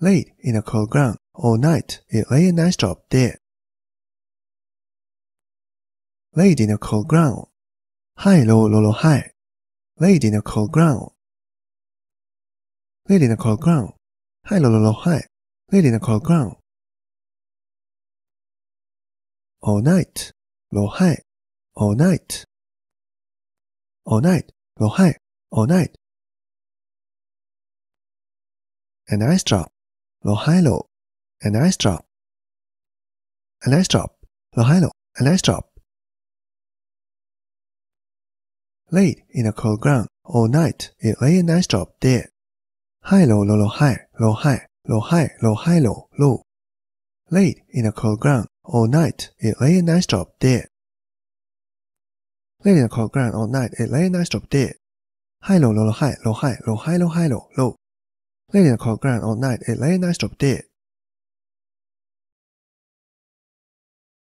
laid in the cold ground all night. It lay a nice job there. Laid in a cold ground. Hi lo lo lo hi. Laid in a cold ground. Laid in a cold ground. Hi lo lo lo hi. Laid in a cold ground. All night. Lo hi. All night. All night. Lo hi. All night. A nice drop. Lohailo, a nice job. A nice job. Lohailo, a nice job. Late in the cold ground, all night, it lay a nice job there. High low low low high, low high, low high, low high low low. Late in the cold ground, all night, it lay a nice job there. Late in the cold ground all night, it lay a nice job there. High low low low high, low high, low high low high low low. レイリーの顔がくらいの、ない、レイナイストッデー。